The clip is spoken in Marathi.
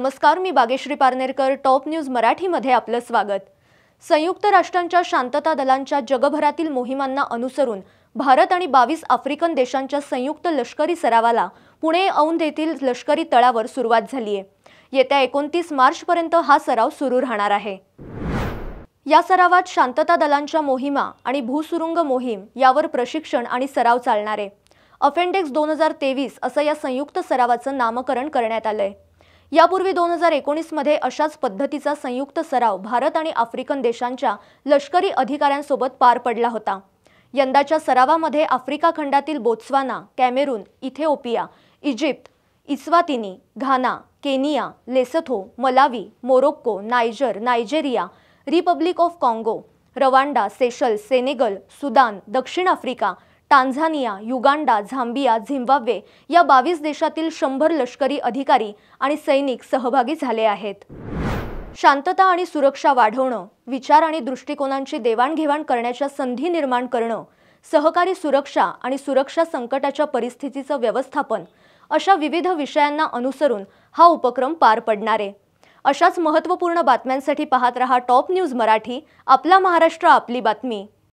नमस्कार मी बागेश्री पारनेरकर टॉप न्यूज मराठीमध्ये आपलं स्वागत संयुक्त राष्ट्रांच्या शांतता दलांच्या जगभरातील मोहिमांना अनुसरून भारत आणि बावीस आफ्रिकन देशांच्या संयुक्त लष्करी सरावाला पुणे औंध येथील लष्करी तळावर सुरुवात झाली आहे येत्या एकोणतीस मार्चपर्यंत हा सराव सुरू राहणार आहे या सरावात शांतता दलांच्या मोहिमा आणि भूसुरुंग मोहीम यावर प्रशिक्षण आणि सराव चालणार आहे अफेंडेक्स दोन हजार तेवीस असं या संयुक्त सरावाचं नामकरण करण्यात आलं आहे यापूर्वी दोन हजार एकोणीसमध्ये अशाच पद्धतीचा संयुक्त सराव भारत आणि आफ्रिकन देशांच्या लष्करी अधिकाऱ्यांसोबत पार पडला होता यंदाच्या सरावामध्ये आफ्रिका खंडातील Botswana Cameroon Ethiopia Egypt Eswatini Ghana Kenya Lesotho Malawi Morocco Niger Nigeria Republic of Congo Rwanda Seychelles Senegal Sudan दक्षिण Africa Tanzania Uganda Zambia Zimbabwe या बावीस देशातील शंभर लष्करी अधिकारी आणि सैनिक सहभागी झाले आहेत शांतता आणि सुरक्षा वाढवणं विचार आणि दृष्टिकोनांची देवाणघेवाण करण्याच्या संधी निर्माण करणं सहकारी सुरक्षा आणि सुरक्षा संकटाच्या परिस्थितीचं व्यवस्थापन अशा विविध विषयांना अनुसरून हा उपक्रम पार पडणार आहे अशाच महत्त्वपूर्ण बातम्यांसाठी पाहत रहा टॉप न्यूज मराठी आपला महाराष्ट्र आपली बातमी